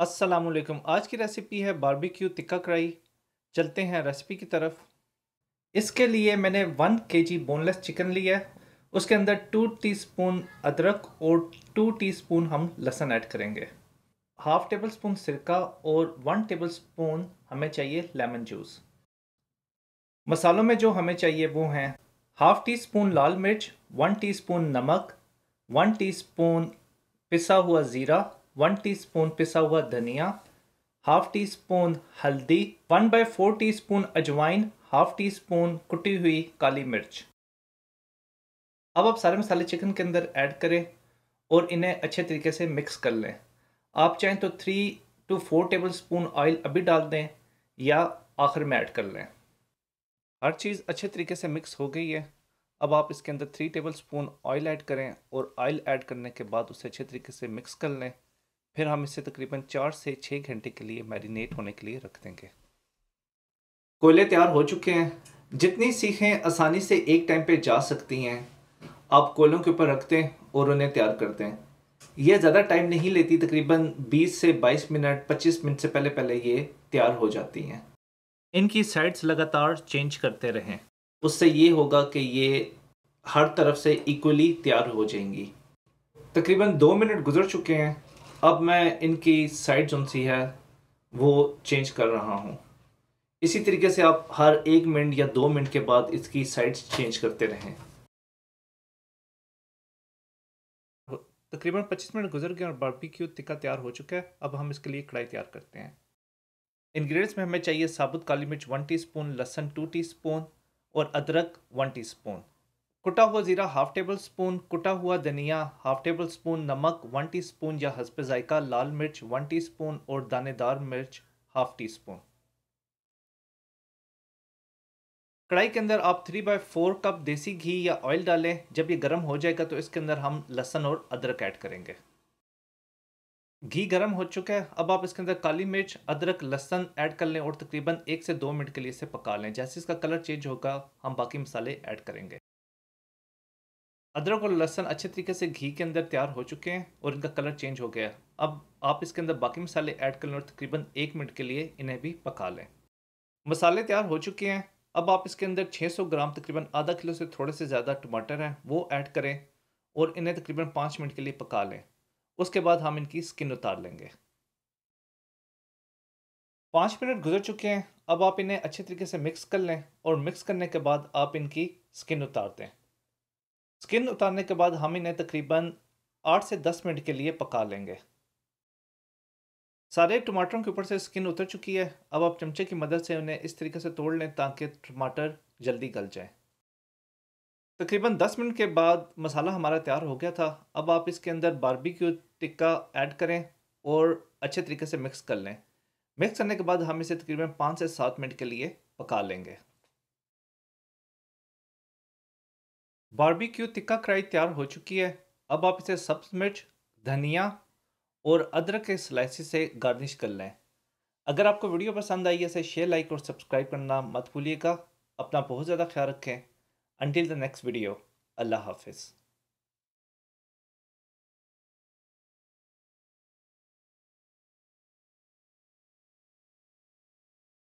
वालेकुम आज की रेसिपी है बारबेक्यू तिक्का कढ़ाई चलते हैं रेसिपी की तरफ इसके लिए मैंने वन के जी बोनलेस चिकन लिया है उसके अंदर टू टीस्पून अदरक और टू टीस्पून हम लहसुन ऐड करेंगे हाफ टेबल स्पून सिरका और वन टेबल स्पून हमें चाहिए लेमन जूस मसालों में जो हमें चाहिए वो हैं हाफ टी स्पून लाल मिर्च वन स्पून नमक वन स्पून पिसा हुआ ज़ीरा वन टीस्पून पिसा हुआ धनिया हाफ टी स्पून हल्दी one by four teaspoon अजवाइन हाफ टी स्पून कुटी हुई काली मिर्च अब आप सारे मसाले चिकन के अंदर ऐड करें और इन्हें अच्छे तरीके से मिक्स कर लें आप चाहें तो three two four tablespoon oil अभी डाल दें या आखिर में ऐड कर लें हर चीज़ अच्छे तरीके से मिक्स हो गई है अब आप इसके अंदर three tablespoon oil add करें और ऑयल ऐड करने के बाद उसे अच्छे तरीके से मिक्स कर लें फिर हम इसे तकरीबन चार से छः घंटे के लिए मैरिनेट होने के लिए रख देंगे कोयले तैयार हो चुके हैं जितनी सीखें आसानी से एक टाइम पे जा सकती हैं आप कोयलों के ऊपर रखते हैं और उन्हें तैयार करते हैं यह ज़्यादा टाइम नहीं लेती तकरीबन 20 से 22 मिनट 25 मिनट से पहले पहले ये तैयार हो जाती हैं इनकी साइड्स लगातार चेंज करते रहें उससे ये होगा कि ये हर तरफ से इक्वली तैयार हो जाएंगी तकरीबन दो मिनट गुजर चुके हैं अब मैं इनकी साइड जो सी है वो चेंज कर रहा हूँ इसी तरीके से आप हर एक मिनट या दो मिनट के बाद इसकी साइड चेंज करते रहें तकरीबन 25 मिनट गुजर गए और बारबेक्यू टिक्का तैयार हो चुका है अब हम इसके लिए कढ़ाई तैयार करते हैं इंग्रेडिएंट्स में हमें चाहिए साबुत काली मिर्च वन टीस्पून लहसन टू टी और अदरक वन टीस्पून कुटा हुआ ज़ीरा हाफ टेबल स्पून कुटा हुआ धनिया हाफ टेबल स्पून नमक वन टी स्पून या हसब जायका लाल मिर्च वन टी स्पून और दानेदार मिर्च हाफ टी स्पून कढ़ाई के अंदर आप थ्री बाई फोर कप देसी घी या ऑयल डालें जब ये गर्म हो जाएगा तो इसके अंदर हम लहसन और अदरक ऐड करेंगे घी गर्म हो चुका है अब आप इसके अंदर काली मिर्च अदरक लहसन ऐड कर लें और तकरीबन एक से दो मिनट के लिए इसे पका लें जैसे इसका कलर चेंज होगा हम बाकी मसाले ऐड करेंगे अदरक और लहसन अच्छे तरीके से घी के अंदर तैयार हो चुके हैं और इनका कलर चेंज हो गया अब आप इसके अंदर बाकी मसाले ऐड कर लें और तकरीबन एक मिनट के लिए इन्हें भी पका लें मसाले तैयार हो चुके हैं अब आप इसके अंदर 600 ग्राम तकरीबन आधा किलो से थोड़े से ज़्यादा टमाटर हैं वो ऐड करें और इन्हें तकरीबन पाँच मिनट के लिए पका लें उसके बाद हम इनकी स्किन उतार लेंगे पाँच मिनट गुजर चुके हैं अब आप इन्हें अच्छे तरीके से मिक्स कर लें और मिक्स करने के बाद आप इनकी स्किन उतार दें स्किन उतारने के बाद हम इन्हें तकरीबन आठ से दस मिनट के लिए पका लेंगे सारे टमाटरों के ऊपर से स्किन उतर चुकी है अब आप चमचे की मदद से उन्हें इस तरीके से तोड़ लें ताकि टमाटर जल्दी गल जाए तकरीबन 10 मिनट के बाद मसाला हमारा तैयार हो गया था अब आप इसके अंदर बारबिक्यू टिक्का ऐड करें और अच्छे तरीके से मिक्स कर लें मिक्स करने के बाद हम इसे तकरीबन पाँच से सात मिनट के लिए पका लेंगे बारबेक्यू तिक्का कढ़ाई तैयार हो चुकी है अब आप इसे सब्ज मिर्च धनिया और अदरक के स्लाइसिस से गार्निश कर लें अगर आपको वीडियो पसंद आई है इसे शेयर लाइक और सब्सक्राइब करना मत भूलिएगा अपना बहुत ज़्यादा ख्याल रखें अंटिल द नेक्स्ट वीडियो अल्लाह हाफिज़